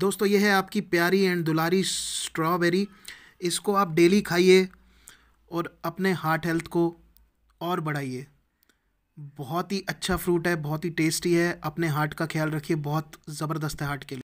दोस्तों ये है आपकी प्यारी एंड दुलारी स्ट्रॉबेरी इसको आप डेली खाइए और अपने हार्ट हेल्थ को और बढ़ाइए बहुत ही अच्छा फ्रूट है बहुत ही टेस्टी है अपने हार्ट का ख्याल रखिए बहुत ज़बरदस्त है हार्ट के लिए